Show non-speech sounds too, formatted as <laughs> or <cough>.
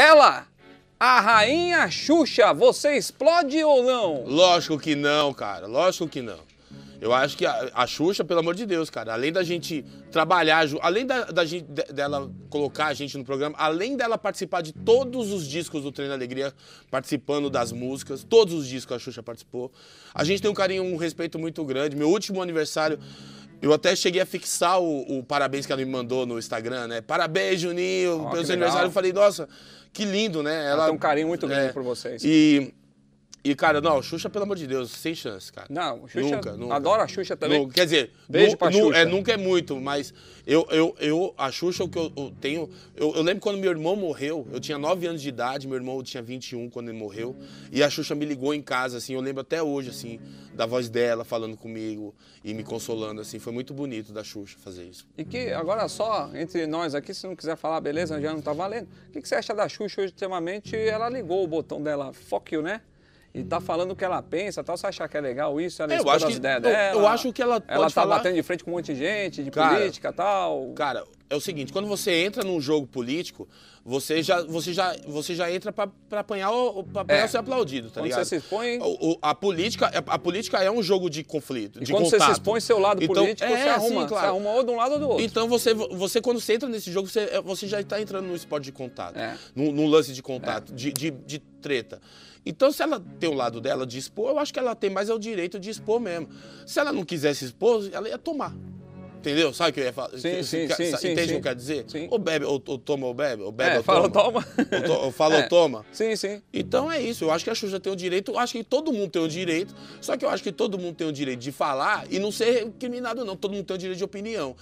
Ela, a rainha Xuxa, você explode ou não? Lógico que não, cara. Lógico que não. Eu acho que a, a Xuxa, pelo amor de Deus, cara, além da gente trabalhar, além da, da gente, dela colocar a gente no programa, além dela participar de todos os discos do Treino Alegria, participando das músicas, todos os discos a Xuxa participou, a gente tem um carinho, um respeito muito grande. Meu último aniversário, eu até cheguei a fixar o, o, parabéns que ela me mandou no Instagram, né? Parabéns, Juninho, oh, pelo seu aniversário. Eu falei, nossa, que lindo, né? Ela, ela tem um carinho muito é, grande é, por vocês. E e, cara, não, Xuxa, pelo amor de Deus, sem chance, cara. Não, Xuxa. Nunca, nunca. Adoro a Xuxa também. Nunca, quer dizer, Beijo nu, pra nu, é, Xuxa. É, nunca é muito, mas eu, eu, eu a Xuxa, o que eu, eu tenho. Eu, eu, lembro quando meu irmão morreu, eu tinha 9 anos de idade, meu irmão tinha 21 quando ele morreu. E a Xuxa me ligou em casa, assim, eu lembro até hoje, assim, da voz dela falando comigo e me consolando, assim. Foi muito bonito da Xuxa fazer isso. E que agora só, entre nós aqui, se não quiser falar, beleza, já não tá valendo. O que, que você acha da Xuxa hoje, ultimamente? Ela ligou o botão dela, fuck you, né? e tá falando o que ela pensa, tal, você achar que é legal isso, ela é, eu acho que, ideias eu, dela. Eu acho que ela Ela tá falar... batendo de frente com um monte de gente, de cara, política, tal. Cara, é o seguinte, quando você entra num jogo político, você já, você já, você já entra para apanhar o para é. ser aplaudido, tá quando ligado? você se expõe... O, o, a, política, é, a política é um jogo de conflito, e de quando contato. você se expõe seu lado então, político, é, você arruma, sim, claro. você arruma ou de um lado ou do outro. Então você, você quando você entra nesse jogo, você, é, você já está entrando num esporte de contato, é. num, num lance de contato, é. de, de, de treta. Então, se ela tem o lado dela de expor, eu acho que ela tem mais é o direito de expor mesmo. Se ela não quisesse expor, ela ia tomar. Entendeu? Sabe o que eu ia falar? Sim, sim, sim, sim. Entende sim. o que eu dizer? Sim. Ou bebe, ou, ou toma, ou bebe, ou bebe, é, ou fala, toma. <laughs> Ou, to, ou fala, é. ou toma. Sim, sim. Então é isso, eu acho que a Xuxa tem o direito, eu acho que todo mundo tem o direito, só que eu acho que todo mundo tem o direito de falar e não ser criminado não, todo mundo tem o direito de opinião.